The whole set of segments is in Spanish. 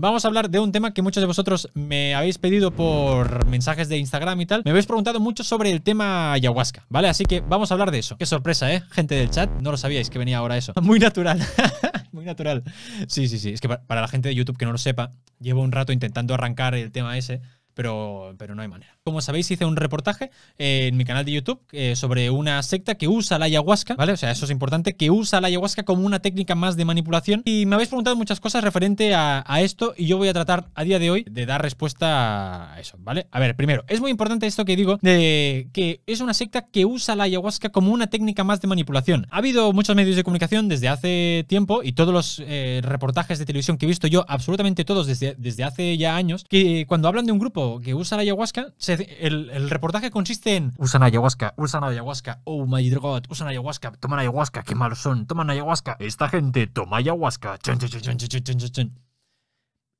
Vamos a hablar de un tema que muchos de vosotros me habéis pedido por mensajes de Instagram y tal. Me habéis preguntado mucho sobre el tema ayahuasca, ¿vale? Así que vamos a hablar de eso. Qué sorpresa, ¿eh? Gente del chat, no lo sabíais que venía ahora eso. Muy natural. Muy natural. Sí, sí, sí. Es que para la gente de YouTube que no lo sepa, llevo un rato intentando arrancar el tema ese, pero, pero no hay manera. Como sabéis, hice un reportaje eh, en mi canal de YouTube eh, sobre una secta que usa la ayahuasca, ¿vale? O sea, eso es importante, que usa la ayahuasca como una técnica más de manipulación. Y me habéis preguntado muchas cosas referente a, esto y yo voy a tratar a día de hoy de dar respuesta a eso, ¿vale? A ver, primero, es muy importante esto que digo de que es una secta que usa la ayahuasca como una técnica más de manipulación. Ha habido muchos medios de comunicación desde hace tiempo y todos los eh, reportajes de televisión que he visto yo, absolutamente todos desde, desde hace ya años, que cuando hablan de un grupo que usa la ayahuasca, se el, reportaje consiste en usan ayahuasca, usan ayahuasca, oh my god, usan ayahuasca, toman ayahuasca, qué malos son, toman ayahuasca, esta gente toma ayahuasca.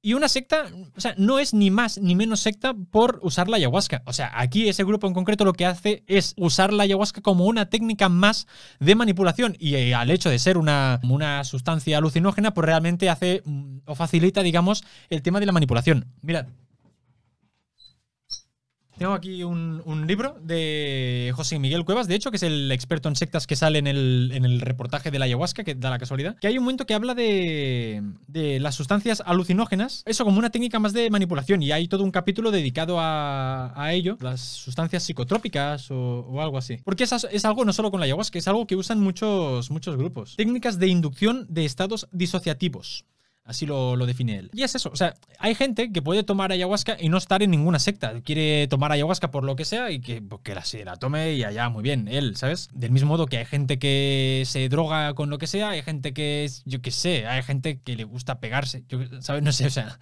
y una secta, o sea, no es ni más ni menos secta por usar la ayahuasca. O sea, aquí ese grupo en concreto lo que hace es usar la ayahuasca como una técnica más de manipulación. Y eh, al hecho de ser una, una, sustancia alucinógena, pues realmente hace mm, o facilita, digamos, el tema de la manipulación. Mirad, tengo aquí un, libro de José Miguel Cuevas, de hecho, que es el experto en sectas que sale en el, reportaje de la ayahuasca, que da la casualidad, que hay un momento que habla de, de, las sustancias alucinógenas, eso como una técnica más de manipulación, y hay todo un capítulo dedicado a, ello, las sustancias psicotrópicas o, algo así. Porque es, algo no solo con la ayahuasca, es algo que usan muchos grupos. Técnicas de inducción de estados disociativos. Así lo, define él. Y es eso, o sea, hay gente que puede tomar ayahuasca y no estar en ninguna secta. Quiere tomar ayahuasca por lo que sea y que, pues, que la, se la tome y allá, muy bien, él, ¿sabes? Del mismo modo que hay gente que se droga con lo que sea, hay gente que, yo qué sé, hay gente que le gusta pegarse, yo, ¿sabes? No sé, o sea,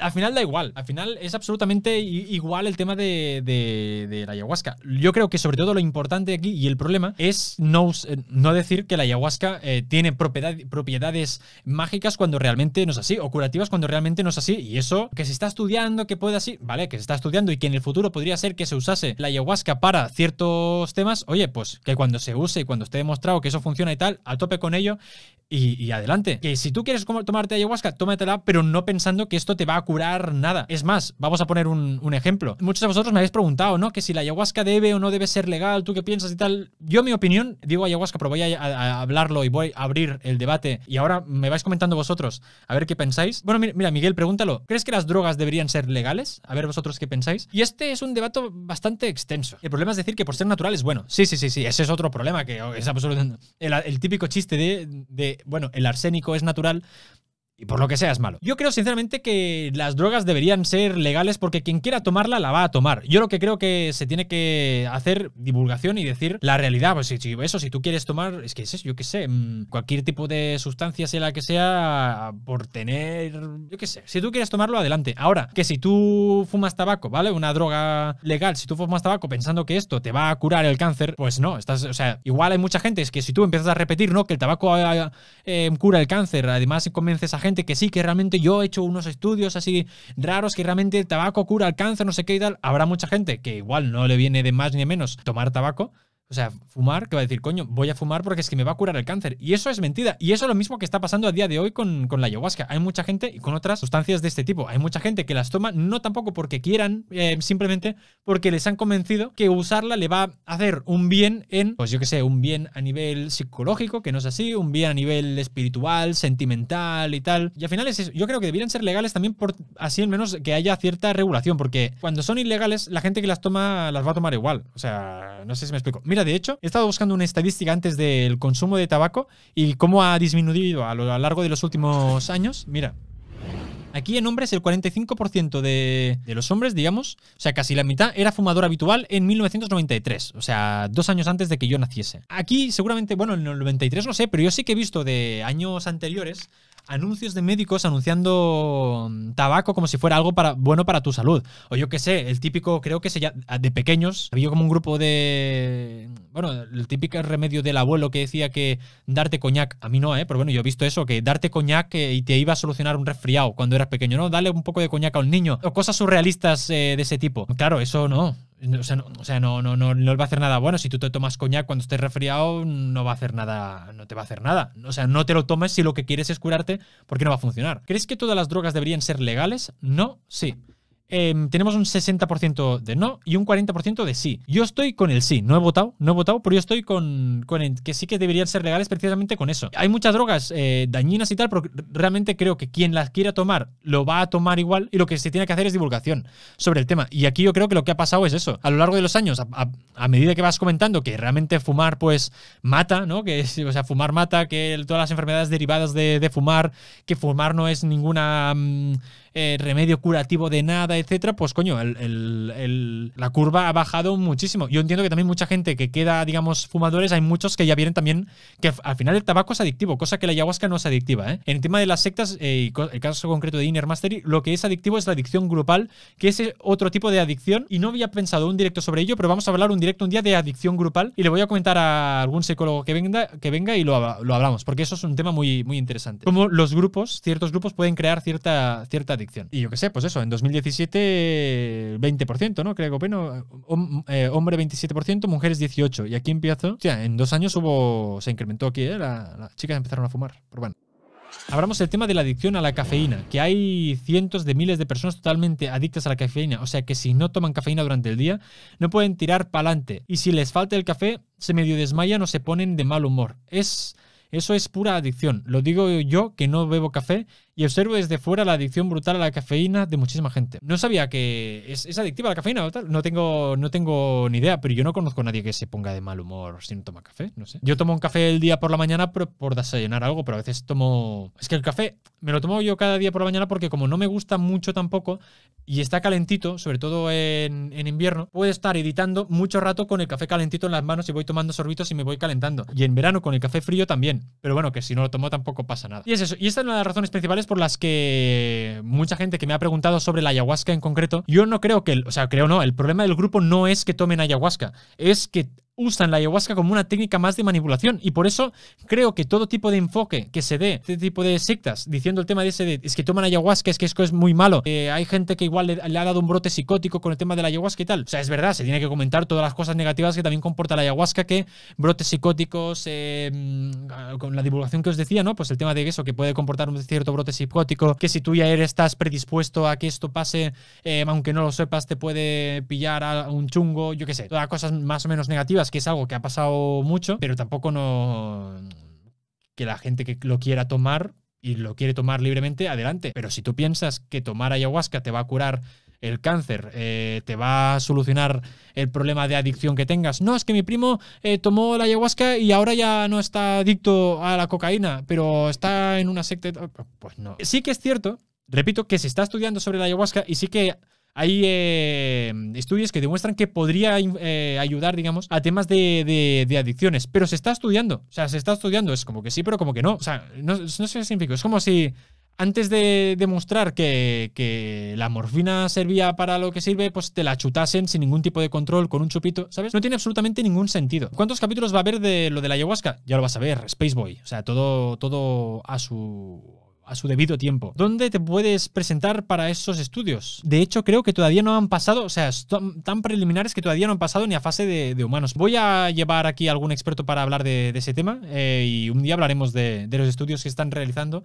al final da igual, al final es absolutamente igual el tema de, la ayahuasca. Yo creo que sobre todo lo importante aquí y el problema es no, eh, decir que la ayahuasca eh, tiene propiedades mágicas cuando realmente no es así, o curativas cuando realmente no es así, y eso que se está estudiando, que puede así, vale, que se está estudiando y que en el futuro podría ser que se usase la ayahuasca para ciertos temas, oye, pues que cuando se use y cuando esté demostrado que eso funciona y tal, a tope con ello y, y adelante. Que si tú quieres tomarte ayahuasca, tómatela, pero no pensando que esto te va a curar nada. Es más, vamos a poner un, ejemplo. Muchos de vosotros me habéis preguntado, ¿no? Que si la ayahuasca debe o no debe ser legal, ¿tú qué piensas y tal? Yo, mi opinión, digo ayahuasca, pero voy a, hablarlo y voy a abrir el debate. Y ahora me vais comentando vosotros, a ver qué pensáis. Bueno, mira, Miguel, pregúntalo. ¿Crees que las drogas deberían ser legales? A ver vosotros qué pensáis. Y este es un debate bastante extenso. El problema es decir que por ser natural es bueno. Sí, sí, sí, sí. Ese es otro problema que es absolutamente. El, típico chiste de, de, bueno, el arsénico es natural, y por lo que sea es malo. Yo creo sinceramente que las drogas deberían ser legales porque quien quiera tomarla la va a tomar. Yo lo que creo que se tiene que hacer divulgación y decir la realidad. Pues si, eso, si tú quieres tomar, es que es yo qué sé, mm, cualquier tipo de sustancia, sea la que sea, por tener, yo qué sé, si tú quieres tomarlo, adelante. Ahora, que si tú fumas tabaco, ¿vale? Una droga legal, si tú fumas tabaco pensando que esto te va a curar el cáncer, pues no, estás, o sea, igual hay mucha gente, es que si tú empiezas a repetir, ¿no? Que el tabaco eh, eh, cura el cáncer, además convences a gente que sí, que realmente yo he hecho unos estudios así raros, que realmente el tabaco cura el cáncer, no sé qué y tal, habrá mucha gente que igual no le viene de más ni de menos tomar tabaco, o sea, fumar, que va a decir, coño, voy a fumar porque es que me va a curar el cáncer. Y eso es mentira. Y eso es lo mismo que está pasando a día de hoy con, la ayahuasca. Hay mucha gente, y con otras sustancias de este tipo, hay mucha gente que las toma no tampoco porque quieran, eh, simplemente porque les han convencido que usarla le va a hacer un bien en, pues yo qué sé, un bien a nivel psicológico, que no es así, un bien a nivel espiritual, sentimental y tal. Y al final es eso. Yo creo que debieran ser legales también por así al menos que haya cierta regulación, porque cuando son ilegales, la gente que las toma las va a tomar igual. O sea, no sé si me explico. Mira, de hecho, he estado buscando una estadística antes del consumo de tabaco y cómo ha disminuido a lo largo de los últimos años. Mira, Aquí en hombres el 45% de, de, los hombres, digamos, o sea, casi la mitad era fumador habitual en 1993, o sea, dos años antes de que yo naciese. Aquí seguramente, bueno, en el 93 no sé, pero yo sí que he visto de años anteriores anuncios de médicos anunciando mm, tabaco como si fuera algo para, bueno para tu salud. O yo qué sé, el típico, creo que se ah, de pequeños, había como un grupo de. Mm, bueno, el típico remedio del abuelo que decía que darte coñac, a mí no, ¿eh? pero bueno, yo he visto eso, que darte coñac eh, y te iba a solucionar un resfriado cuando eras pequeño, ¿no? Dale un poco de coñac a un niño. O cosas surrealistas eh, de ese tipo. Claro, eso no. O sea, no, o no, va a hacer nada bueno. Si tú te tomas coñac cuando estés resfriado, no va a hacer nada, no te va a hacer nada. O sea, no te lo tomes si lo que quieres es curarte, porque no va a funcionar. ¿Crees que todas las drogas deberían ser legales? No, sí. Em, tenemos un 60% de no y un 40% de sí. Yo estoy con el sí, no he votado, no he votado, pero yo estoy con, con el, que sí que deberían ser legales precisamente con eso. Hay muchas drogas eh, dañinas y tal, pero realmente creo que quien las quiera tomar lo va a tomar igual y lo que se tiene que hacer es divulgación sobre el tema. Y aquí yo creo que lo que ha pasado es eso. A lo largo de los años, a, medida que vas comentando que realmente fumar pues mata, ¿no? Que, o sea, fumar mata, que todas las enfermedades derivadas de, fumar, que fumar no es ninguna... Mm, eh, remedio curativo de nada, etcétera, pues coño, la curva ha bajado muchísimo. Yo entiendo que también mucha gente que queda, digamos, fumadores, hay muchos que ya vienen también que al final el tabaco es adictivo, cosa que la ayahuasca no es adictiva. ¿eh? En el tema de las sectas, eh, y el caso concreto de Inner Mastery, lo que es adictivo es la adicción grupal, que es otro tipo de adicción, y no había pensado un directo sobre ello, pero vamos a hablar un directo un día de adicción grupal y le voy a comentar a algún psicólogo que venga, que venga y lo, lo hablamos, porque eso es un tema muy, muy interesante. Como los grupos, ciertos grupos pueden crear cierta, cierta adicción. Y yo qué sé, pues eso, en 2017, 20%, ¿no? Creo que opino. Eh, hombre 27%, mujeres 18%. Y aquí empiezo. Hostia, en dos años hubo. Se incrementó aquí, ¿eh? las chicas empezaron a fumar. Pero bueno. Hablamos el tema de la adicción a la cafeína, que hay cientos de miles de personas totalmente adictas a la cafeína, o sea que si no toman cafeína durante el día, no pueden tirar para adelante. Y si les falta el café, se medio desmayan o se ponen de mal humor. Es, eso es pura adicción. Lo digo yo que no bebo café y observo desde fuera la adicción brutal a la cafeína de muchísima gente. No sabía que es, adictiva la cafeína o No tengo, no tengo ni idea, pero yo no conozco a nadie que se ponga de mal humor si no toma café. No sé. Yo tomo un café el día por la mañana por, por desayunar algo, pero a veces tomo. Es que el café me lo tomo yo cada día por la mañana porque, como no me gusta mucho tampoco y está calentito, sobre todo en, en invierno, puedo estar editando mucho rato con el café calentito en las manos y voy tomando sorbitos y me voy calentando. Y en verano con el café frío también. Pero bueno, que si no lo tomo tampoco pasa nada. Y es eso. Y esta es una de las razones principales por las que mucha gente que me ha preguntado sobre la ayahuasca en concreto, yo no creo que, o sea, creo no, el problema del grupo no es que tomen ayahuasca, es que usan la ayahuasca como una técnica más de manipulación y por eso creo que todo tipo de enfoque que se dé, este tipo de sectas, diciendo el tema de ese es que toman ayahuasca, es que esto es muy malo, eh, hay gente que igual le, ha dado un brote psicótico con el tema de la ayahuasca y tal. O sea, es verdad, se tiene que comentar todas las cosas negativas que también comporta la ayahuasca, que brotes psicóticos, eh, mm, con la divulgación que os decía, ¿no? Pues el tema de eso, que puede comportar un cierto brote psicótico, que si tú ya eres, estás predispuesto a que esto pase, eh, aunque no lo sepas, te puede pillar a un chungo, yo qué sé, todas cosas más o menos negativas que es algo que ha pasado mucho, pero tampoco no que la gente que lo quiera tomar y lo quiere tomar libremente, adelante. Pero si tú piensas que tomar ayahuasca te va a curar el cáncer, eh, te va a solucionar el problema de adicción que tengas. No, es que mi primo eh, tomó la ayahuasca y ahora ya no está adicto a la cocaína, pero está en una secta. Pues no. Sí que es cierto, repito, que se está estudiando sobre la ayahuasca y sí que hay eh, estudios que demuestran que podría eh, ayudar, digamos, a temas de, adicciones, pero se está estudiando. O sea, se está estudiando. Es como que sí, pero como que no. O sea, no, sé qué significa. Es como si antes de demostrar que, la morfina servía para lo que sirve, pues te la chutasen sin ningún tipo de control, con un chupito, ¿sabes? No tiene absolutamente ningún sentido. ¿Cuántos capítulos va a haber de lo de la ayahuasca? Ya lo vas a ver, Spaceboy. O sea, todo, todo a su a su debido tiempo. ¿Dónde te puedes presentar para esos estudios? De hecho, creo que todavía no han pasado, o sea, están tan preliminares que todavía no han pasado ni a fase de, humanos. Voy a llevar aquí a algún experto para hablar de, ese tema eh, y un día hablaremos de, los estudios que están realizando.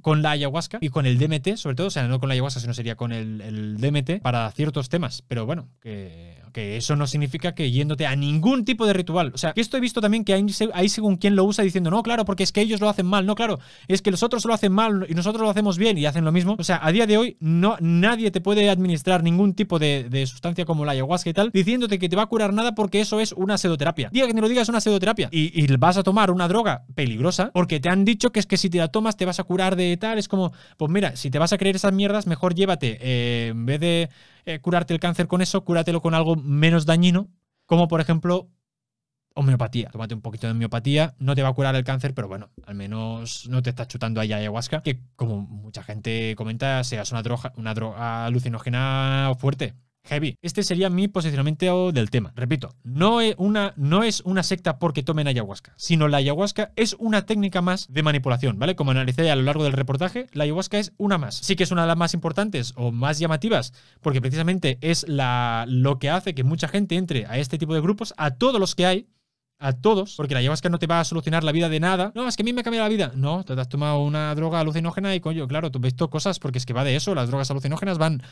con la ayahuasca y con el DMT, sobre todo, o sea, no con la ayahuasca, sino sería con el, el DMT para ciertos temas. Pero bueno, que que eso no significa que yéndote a ningún tipo de ritual. O sea, que esto he visto también que hay, según quien lo usa diciendo, no, claro, porque es que ellos lo hacen mal, no, claro, es que los otros lo hacen mal y nosotros lo hacemos bien y hacen lo mismo. O sea, a día de hoy no, nadie te puede administrar ningún tipo de, sustancia como la ayahuasca y tal, diciéndote que te va a curar nada porque eso es una pseudoterapia. Diga que te lo digas una pseudoterapia. Y, vas a tomar una droga peligrosa porque te han dicho que es que si te la tomas te vas a curar de tal. Es como, pues mira, si te vas a creer esas mierdas, mejor llévate, eh, en vez de eh, curarte el cáncer con eso, cúratelo con algo menos dañino, como por ejemplo homeopatía. Tómate un poquito de homeopatía, no te va a curar el cáncer, pero bueno, al menos no te estás chutando ahí ayahuasca, que como mucha gente comenta, seas una droga, una droga alucinógena fuerte heavy. Este sería mi posicionamiento del tema. Repito, e-, no es una, secta porque tomen ayahuasca, sino la ayahuasca es una técnica más de manipulación, ¿vale? Como analicé a lo largo del reportaje, la ayahuasca es una más. Sí que es una de las más importantes o más llamativas, porque precisamente es lo que hace que mucha gente entre a este tipo de grupos, a todos los que hay, a todos, porque la ayahuasca no te va a solucionar la vida de nada. No, es que a mí me ha cambiado la vida. No, te has tomado una droga alucinógena y coño, claro, tú visto cosas porque es que va de eso. Las drogas alucinógenas van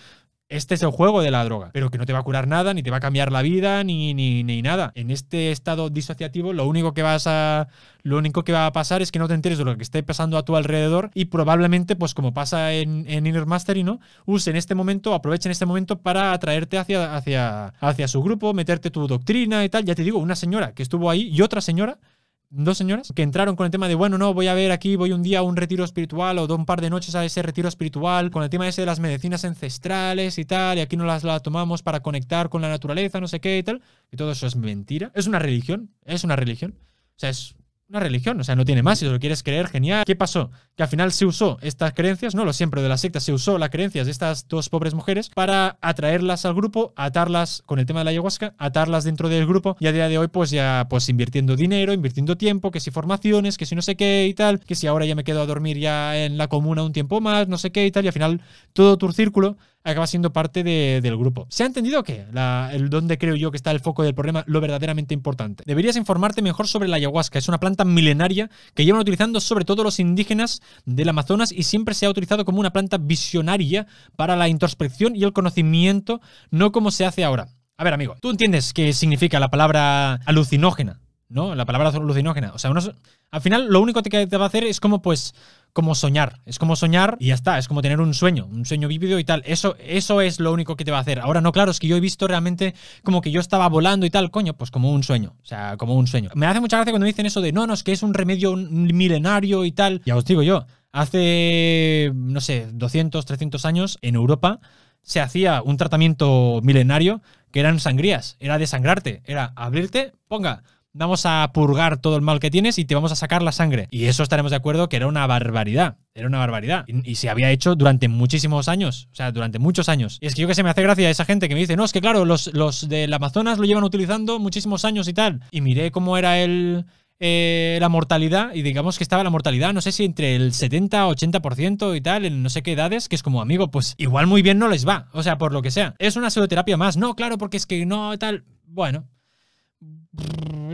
este es el juego de la droga, pero que no te va a curar nada, ni te va a cambiar la vida, ni, ni, ni, nada. En este estado disociativo, lo único que vas a. Lo único que va a pasar es que no te enteres de lo que esté pasando a tu alrededor. Y probablemente, pues como pasa en, Inner Mastery, ¿no? en este momento, aprovechen este momento para atraerte hacia, hacia, hacia su grupo, meterte tu doctrina y tal. Ya te digo, una señora que estuvo ahí y otra señora dos señoras que entraron con el tema de, bueno, no, voy a ver aquí, voy un día a un retiro espiritual o do un par de noches a ese retiro espiritual con el tema ese de las medicinas ancestrales y tal, y aquí no las la tomamos para conectar con la naturaleza, no sé qué y tal. Y todo eso es mentira. Es una religión, es una religión. O sea, es una religión, o sea, no tiene más, si lo quieres creer, genial. ¿Qué pasó? Que al final se usó estas creencias, no lo siempre de la secta, se usó las creencias de estas dos pobres mujeres para atraerlas al grupo, atarlas con el tema de la ayahuasca, atarlas dentro del grupo y a día de hoy pues ya pues invirtiendo dinero, invirtiendo tiempo, que si formaciones, que si no sé qué y tal, que si ahora ya me quedo a dormir ya en la comuna un tiempo más, no sé qué y tal, y al final todo tu círculo acaba siendo parte del grupo. ¿Se ha entendido que el dónde creo yo que está el foco del problema, lo verdaderamente importante? Deberías informarte mejor sobre la ayahuasca. Es una planta milenaria que llevan utilizando sobre todo los indígenas del Amazonas y siempre se ha utilizado como una planta visionaria para la introspección y el conocimiento, no como se hace ahora. A ver, amigo, tú entiendes qué significa la palabra alucinógena, ¿no? La palabra alucinógena. O sea, al final lo único que te va a hacer es como, pues, como soñar. Es como soñar y ya está. Es como tener un sueño, un sueño vívido y tal. Eso, eso es lo único que te va a hacer. Ahora, no, claro, es que yo he visto realmente como que yo estaba volando y tal, coño, pues como un sueño. O sea, como un sueño. Me hace mucha gracia cuando dicen eso de, no, no, es que es un remedio milenario y tal. Ya os digo yo, hace, no sé, 200, 300 años en Europa se hacía un tratamiento milenario que eran sangrías, era desangrarte, era abrirte, ponga, vamos a purgar todo el mal que tienes y te vamos a sacar la sangre. Y eso estaremos de acuerdo que era una barbaridad. Era una barbaridad. Y, se había hecho durante muchísimos años. O sea, durante muchos años. Y es que yo que se me hace gracia a esa gente que me dice, no, es que claro, los, los del Amazonas lo llevan utilizando muchísimos años y tal. Y miré cómo era el... Eh, la mortalidad, y digamos que estaba la mortalidad, no sé si entre el 70-80% y tal, en no sé qué edades, que es como, amigo, pues igual muy bien no les va, o sea, por lo que sea. Es una pseudoterapia más, no, claro, porque es que no, tal, bueno,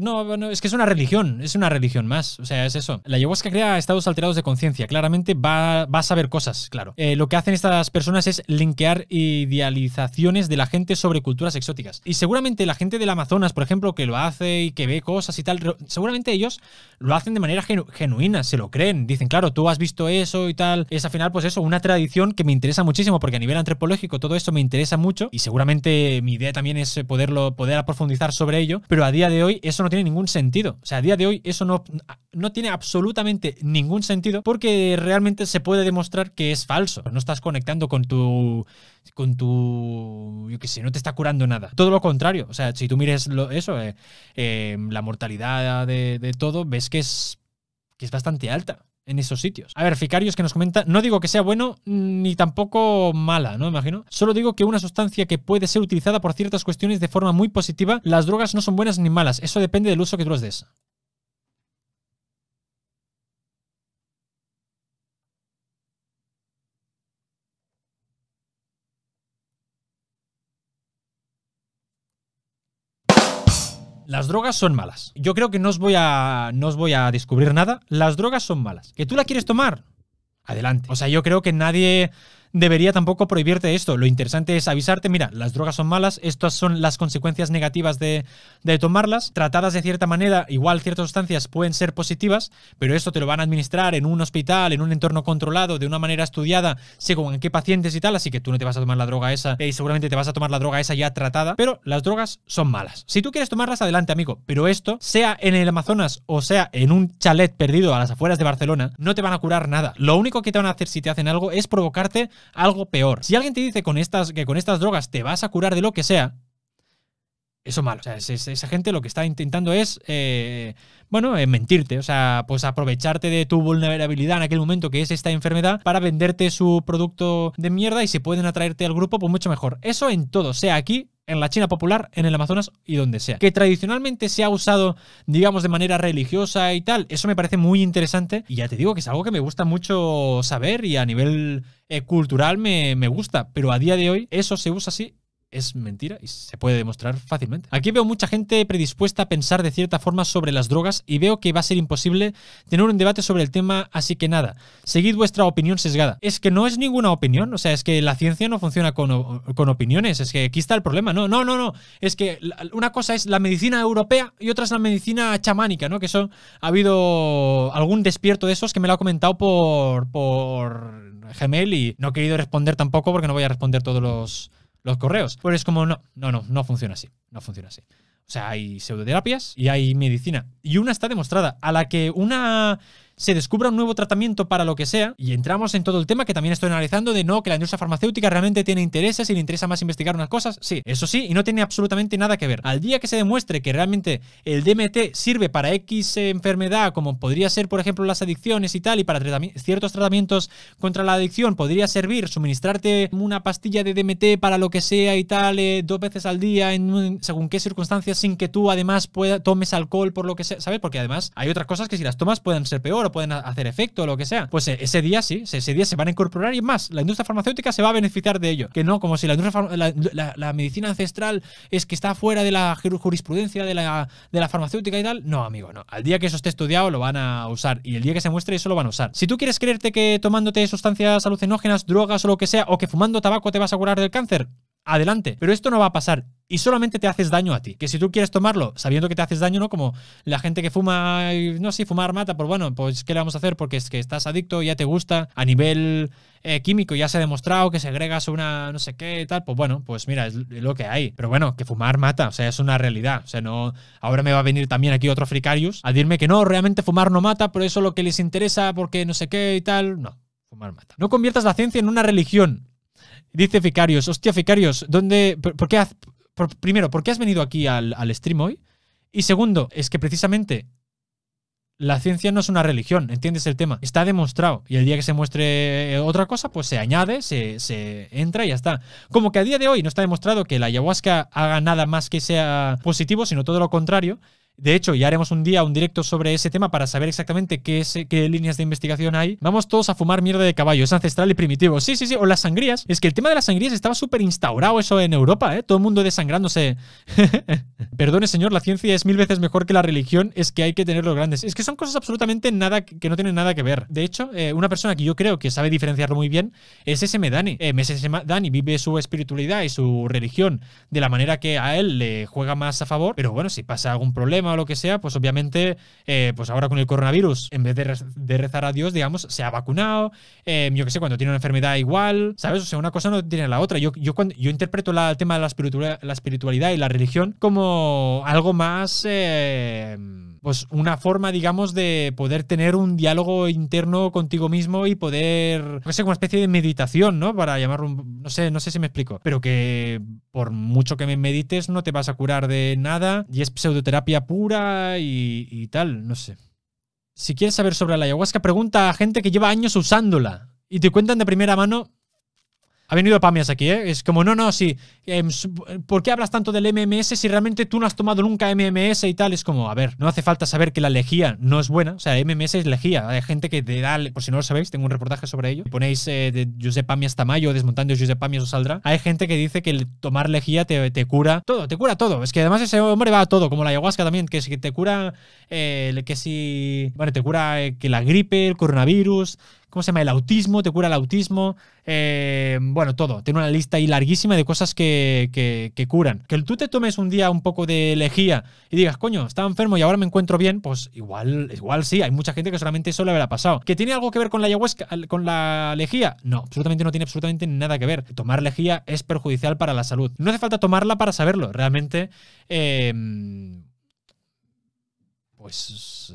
no, es que es una religión, es una religión más. O sea, es eso. La ayahuasca crea estados alterados de conciencia. Claramente va, a saber cosas, claro. Eh, lo que hacen estas personas es linkear idealizaciones de la gente sobre culturas exóticas. Y seguramente la gente del Amazonas, por ejemplo, que lo hace y que ve cosas y tal, seguramente ellos lo hacen de manera genuina, se lo creen. Dicen, claro, tú has visto eso y tal. Es al final, pues eso, una tradición que me interesa muchísimo, porque a nivel antropológico todo esto me interesa mucho. Y seguramente mi idea también es poderlo, poder profundizar sobre ello. Pero a día de hoy eso no tiene ningún sentido. O sea, a día de hoy eso no, no tiene absolutamente ningún sentido porque realmente se puede demostrar que es falso. No estás conectando con tu con tu, yo qué sé, no te está curando nada. Todo lo contrario, o sea, si tú mires eso, eh, eh, la mortalidad de, de, todo, ves que es, que es bastante alta en esos sitios. A ver, Ficarios que nos comenta, no digo que sea bueno ni tampoco mala, ¿no? Imagino. Solo digo que una sustancia que puede ser utilizada por ciertas cuestiones de forma muy positiva, las drogas no son buenas ni malas, eso depende del uso que tú las des. Las drogas son malas. Yo creo que no os voy a, no os voy a descubrir nada. Las drogas son malas. ¿Que tú la quieres tomar? Adelante. O sea, yo creo que nadie debería tampoco prohibirte esto. Lo interesante es avisarte, mira, las drogas son malas, estas son las consecuencias negativas de, tomarlas, tratadas de cierta manera, igual ciertas sustancias pueden ser positivas, pero esto te lo van a administrar en un hospital, en un entorno controlado, de una manera estudiada, según en qué pacientes y tal, así que tú no te vas a tomar la droga esa eh, y seguramente te vas a tomar la droga esa ya tratada, pero las drogas son malas. Si tú quieres tomarlas, adelante amigo, pero esto, sea en el Amazonas o sea en un chalet perdido a las afueras de Barcelona, no te van a curar nada. Lo único que te van a hacer si te hacen algo es provocarte algo peor. Si alguien te dice con estas, que con estas drogas te vas a curar de lo que sea, eso malo. O sea, es, esa gente lo que está intentando es, eh, bueno, eh, mentirte. O sea, pues aprovecharte de tu vulnerabilidad en aquel momento que es esta enfermedad para venderte su producto de mierda y si pueden atraerte al grupo, pues mucho mejor. Eso en todo, sea aquí en la China popular, en el Amazonas y donde sea. Que tradicionalmente se ha usado, digamos, de manera religiosa y tal, eso me parece muy interesante y ya te digo que es algo que me gusta mucho saber y a nivel eh, cultural me, me gusta, pero a día de hoy eso se usa así es mentira y se puede demostrar fácilmente. Aquí veo mucha gente predispuesta a pensar de cierta forma sobre las drogas y veo que va a ser imposible tener un debate sobre el tema, así que nada, seguid vuestra opinión sesgada. Es que no es ninguna opinión, o sea, es que la ciencia no funciona con, opiniones, es que aquí está el problema, no, no, no, no, es que una cosa es la medicina europea y otra es la medicina chamánica, ¿no? Que son, ha habido algún despierto de esos que me lo ha comentado por, por Gmail y no he querido responder tampoco porque no voy a responder todos los los correos. Pues es como, no, no, no, no funciona así, no funciona así. O sea, hay pseudoterapias y hay medicina. Y una está demostrada, a la que una se descubra un nuevo tratamiento para lo que sea, y entramos en todo el tema que también estoy analizando de no, que la industria farmacéutica realmente tiene intereses y le interesa más investigar unas cosas, sí, eso sí, y no tiene absolutamente nada que ver. Al día que se demuestre que realmente el DMT sirve para X enfermedad, como podría ser, por ejemplo, las adicciones y tal, y para ciertos tratamientos contra la adicción, podría servir suministrarte una pastilla de DMT para lo que sea y tal, eh, dos veces al día, en, según qué circunstancias, sin que tú además pueda, tomes alcohol por lo que sea, ¿sabes? Porque además hay otras cosas que si las tomas pueden ser peor pueden hacer efecto o lo que sea. Pues e-, ese día sí, ese día se van a incorporar y más, la industria farmacéutica se va a beneficiar de ello. Que no, como si la, la, medicina ancestral es que está fuera de la jurisprudencia de la, de la farmacéutica y tal. No, amigo, no. Al día que eso esté estudiado lo van a usar y el día que se muestre eso lo van a usar. Si tú quieres creerte que tomándote sustancias alucinógenas, drogas o lo que sea, o que fumando tabaco te vas a curar del cáncer, adelante. Pero esto no va a pasar. Y solamente te haces daño a ti. Que si tú quieres tomarlo sabiendo que te haces daño, ¿no? Como la gente que fuma, no sé, fumar mata, pues bueno, pues ¿qué le vamos a hacer? Porque es que estás adicto, ya te gusta, a nivel eh, químico ya se ha demostrado que segregas una no sé qué y tal, pues bueno, pues mira, es lo que hay. Pero bueno, que fumar mata, o sea, es una realidad. O sea, no, ahora me va a venir también aquí otro fricarius a decirme que no, realmente fumar no mata, por eso lo que les interesa porque no sé qué y tal. No, fumar mata. No conviertas la ciencia en una religión. Dice Ficarios, hostia, Ficarios, ¿dónde, por, qué has, primero, ¿por qué has venido aquí al, stream hoy? Y segundo, es que precisamente la ciencia no es una religión, ¿entiendes el tema? Está demostrado. Y el día que se muestre eh, otra cosa, pues se añade, se, se, entra y ya está. Como que a día de hoy no está demostrado que la ayahuasca haga nada más que sea positivo, sino todo lo contrario. De hecho, ya haremos un día un directo sobre ese tema para saber exactamente qué, líneas de investigación hay. Vamos todos a fumar mierda de caballo, es ancestral y primitivo. Sí, sí, sí, o las sangrías. Es que el tema de las sangrías estaba súper instaurado eso en Europa, ¿eh? Todo el mundo desangrándose. Perdone, señor, la ciencia es mil veces mejor que la religión, es que hay que tenerlo grandes. Es que son cosas absolutamente nada que no tienen nada que ver. De hecho, eh, una persona que yo creo que sabe diferenciarlo muy bien es ese Medani. Eh, ese vive su espiritualidad y su religión de la manera que a él le juega más a favor, pero bueno, si pasa algún problema o lo que sea, pues obviamente, eh, pues ahora con el coronavirus, en vez de, rezar a Dios, digamos, se ha vacunado, em, yo qué sé, cuando tiene una enfermedad igual, ¿sabes? O sea, una cosa no tiene la otra. Yo, yo, cuando, yo interpreto el tema de la, espiritualidad, y la religión como algo más... Em, pues una forma, digamos, de poder tener un diálogo interno contigo mismo y poder, no sé, una especie de meditación, ¿no? Para llamarlo, no sé, no sé si me explico, pero que por mucho que me medites no te vas a curar de nada y es pseudoterapia pura y, y tal, no sé. Si quieres saber sobre la ayahuasca, pregunta a gente que lleva años usándola y te cuentan de primera mano ha venido Pamias aquí, ¿eh? Es como, no, no, sí. Em, ¿Por qué hablas tanto del MMS si realmente tú no has tomado nunca MMS y tal? Es como, a ver, no hace falta saber que la lejía no es buena. O sea, MMS es lejía. Hay gente que te da, por si no lo sabéis, tengo un reportaje sobre ello. ponéis eh, de Josep Pamias Tamayo, desmontando Josep Pamias os saldrá. Hay gente que dice que tomar lejía te, cura todo, te cura todo. Es que además ese hombre va a todo, como la ayahuasca también, que te cura, eh, que si, bueno, te cura eh, que la gripe, el coronavirus, ¿Cómo se llama? El autismo, te cura el autismo. Eh, bueno, todo. Tiene una lista ahí larguísima de cosas que, curan. Que tú te tomes un día un poco de lejía y digas, coño, estaba enfermo y ahora me encuentro bien, pues igual, igual sí. Hay mucha gente que solamente eso le habrá pasado. ¿Que tiene algo que ver con la con la lejía? No, absolutamente no tiene absolutamente nada que ver. Tomar lejía es perjudicial para la salud. No hace falta tomarla para saberlo. Realmente. Eh, pues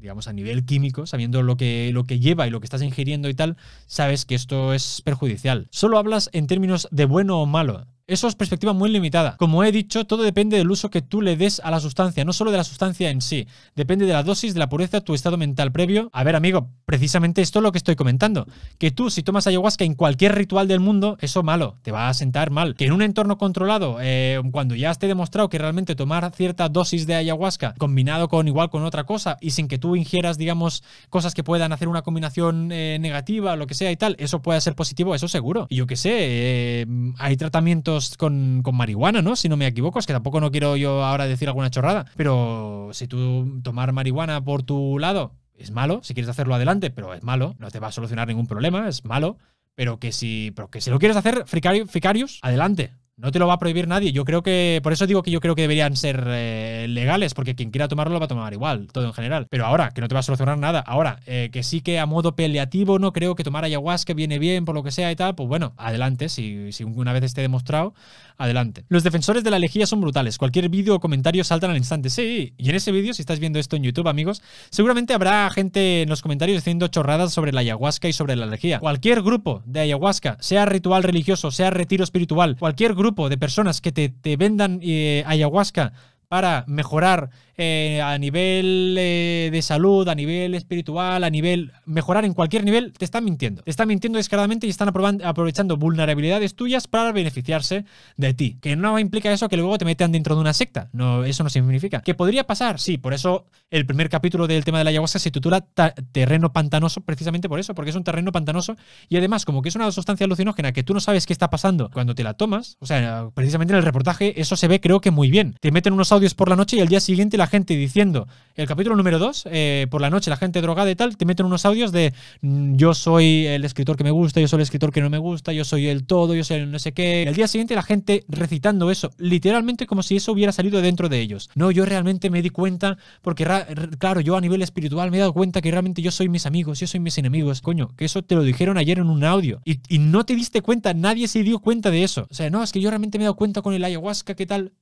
digamos, a nivel químico, sabiendo lo que, lo que lleva y lo que estás ingiriendo y tal, sabes que esto es perjudicial. Solo hablas en términos de bueno o malo, eso es perspectiva muy limitada. Como he dicho, todo depende del uso que tú le des a la sustancia, no solo de la sustancia en sí. Depende de la dosis, de la pureza, tu estado mental previo. A ver, amigo, precisamente esto es lo que estoy comentando. Que tú, si tomas ayahuasca en cualquier ritual del mundo, eso malo, te va a sentar mal. Que en un entorno controlado, eh, cuando ya esté demostrado que realmente tomar cierta dosis de ayahuasca combinado con igual con otra cosa y sin que tú ingieras, digamos, cosas que puedan hacer una combinación eh, negativa, lo que sea y tal, eso puede ser positivo, eso seguro. Y yo qué sé, eh, hay tratamientos con, marihuana, ¿no? Si no me equivoco, es que tampoco no quiero yo ahora decir alguna chorrada, pero si tú tomar marihuana por tu lado es malo, si quieres hacerlo adelante, pero es malo, no te va a solucionar ningún problema, es malo, pero que si, pero que si lo quieres hacer, Ficarius, adelante no te lo va a prohibir nadie. Yo creo que, por eso digo que yo creo que deberían ser eh, legales, porque quien quiera tomarlo lo va a tomar igual, todo en general. Pero ahora, que no te va a solucionar nada. Ahora, eh, que sí que a modo peleativo no creo que tomar ayahuasca viene bien, por lo que sea y tal, pues bueno, adelante, si, alguna una vez esté demostrado, adelante. Los defensores de la lejía son brutales. Cualquier vídeo o comentario saltan al instante. Sí, y en ese vídeo, si estás viendo esto en YouTube, amigos, seguramente habrá gente en los comentarios diciendo chorradas sobre la ayahuasca y sobre la lejía. Cualquier grupo de ayahuasca, sea ritual religioso, sea retiro espiritual, cualquier grupo grupo de personas que te, vendan eh, ayahuasca para mejorar eh, a nivel eh, de salud, a nivel espiritual, a nivel mejorar en cualquier nivel, te están mintiendo. Te están mintiendo descaradamente y están aprovechando vulnerabilidades tuyas para beneficiarse de ti. Que no implica eso que luego te metan dentro de una secta. No, eso no significa. Que podría pasar, sí. Por eso el primer capítulo del tema de la ayahuasca se titula Terreno Pantanoso, precisamente por eso, porque es un terreno pantanoso y además, como que es una sustancia alucinógena que tú no sabes qué está pasando cuando te la tomas, o sea, precisamente en el reportaje eso se ve creo que muy bien. Te meten unos por la noche y al día siguiente la gente diciendo, el capítulo número 2, eh, por la noche la gente drogada y tal, te meten unos audios de mm, yo soy el escritor que me gusta, yo soy el escritor que no me gusta, yo soy el todo, yo soy el no sé qué. el al día siguiente la gente recitando eso, literalmente como si eso hubiera salido dentro de ellos. No, yo realmente me di cuenta, porque claro, yo a nivel espiritual me he dado cuenta que realmente yo soy mis amigos, yo soy mis enemigos, coño, que eso te lo dijeron ayer en un audio y, y no te diste cuenta, nadie se dio cuenta de eso. O sea, no, es que yo realmente me he dado cuenta con el ayahuasca, ¿qué tal?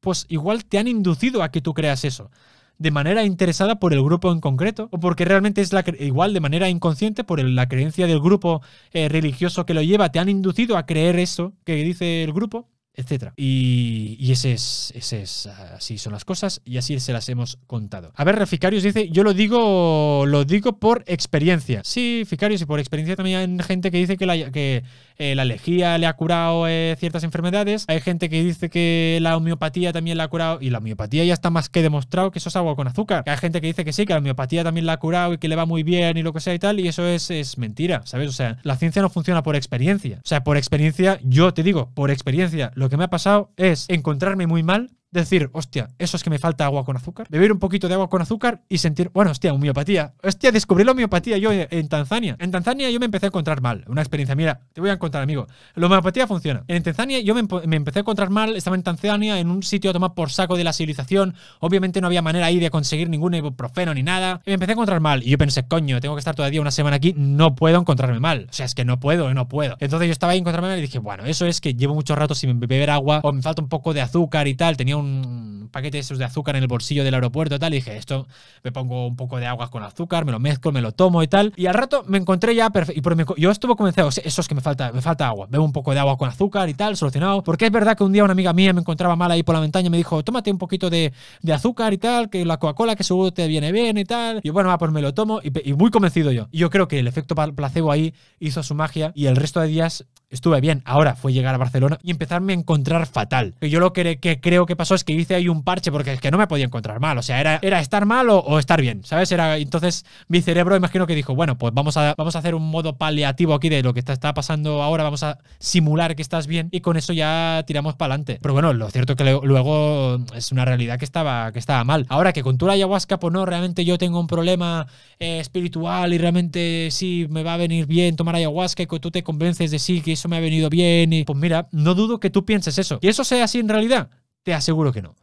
pues igual te han inducido a que tú creas eso. De manera interesada por el grupo en concreto, o porque realmente es la igual de manera inconsciente por la creencia del grupo eh, religioso que lo lleva, te han inducido a creer eso que dice el grupo etc. Y, y ese es, es, así son las cosas y así se las hemos contado. A ver, ficarios dice, yo lo digo, lo digo por experiencia. Sí, ficarios y por experiencia también hay gente que dice que la, que, eh, la lejía le ha curado eh, ciertas enfermedades, hay gente que dice que la homeopatía también la ha curado, y la homeopatía ya está más que demostrado que eso es agua con azúcar. Hay gente que dice que sí, que la homeopatía también la ha curado y que le va muy bien y lo que sea y tal, y eso es, es mentira, ¿sabes? O sea, la ciencia no funciona por experiencia. O sea, por experiencia, yo te digo, por experiencia, lo lo que me ha pasado es encontrarme muy mal, decir, hostia, eso es que me falta agua con azúcar. Beber un poquito de agua con azúcar y sentir, bueno, hostia, homeopatía. Hostia, descubrí la homeopatía yo en Tanzania. En Tanzania yo me empecé a encontrar mal. Una experiencia, mira, te voy a contar, amigo. La homeopatía funciona. En Tanzania yo me, empecé a encontrar mal, estaba en Tanzania, en un sitio a tomar por saco de la civilización. Obviamente no había manera ahí de conseguir ningún ibuprofeno ni nada. Y me empecé a encontrar mal. Y yo pensé, coño, tengo que estar todavía una semana aquí, no puedo encontrarme mal. O sea, es que no puedo, no puedo. Entonces yo estaba ahí encontrarme mal y dije, bueno, eso es que llevo mucho rato sin beber agua o me falta un poco de azúcar y tal. Tenía un paquete de esos de azúcar en el bolsillo del aeropuerto y tal. Y dije, esto me pongo un poco de agua con azúcar, me lo mezclo, me lo tomo y tal. Y al rato me encontré ya perfecto. Y por yo estuve convencido, eso es que me falta, me falta agua. Bebo un poco de agua con azúcar y tal, solucionado. Porque es verdad que un día una amiga mía me encontraba mal ahí por la ventana y me dijo, tómate un poquito de, azúcar y tal, que la Coca-Cola que seguro te viene bien y tal. Y bueno, pues me lo tomo y, y muy convencido yo. Y yo creo que el efecto placebo ahí hizo su magia y el resto de días estuve bien. Ahora fue llegar a Barcelona y empezarme a encontrar fatal. yo lo que, creo que pasó es que hice ahí un parche porque es que no me podía encontrar mal. O sea, era, era estar mal o, estar bien, ¿sabes? Era, entonces mi cerebro imagino que dijo, bueno, pues vamos a, vamos a hacer un modo paliativo aquí de lo que está, pasando ahora, vamos a simular que estás bien y con eso ya tiramos para adelante. Pero bueno, lo cierto es que luego es una realidad que estaba, que estaba mal. Ahora que con tu ayahuasca, pues no, realmente yo tengo un problema eh, espiritual y realmente sí me va a venir bien tomar ayahuasca y que tú te convences de sí que eso me ha venido bien. Y pues mira, no dudo que tú pienses eso. ¿Y eso sea así en realidad? Te aseguro que no.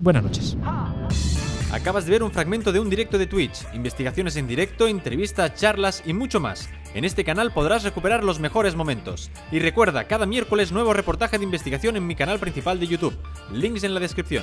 buenas noches. Acabas de ver un fragmento de un directo de Twitch, investigaciones en directo, entrevistas, charlas y mucho más. En este canal podrás recuperar los mejores momentos. Y recuerda, cada miércoles nuevo reportaje de investigación en mi canal principal de YouTube. Links en la descripción.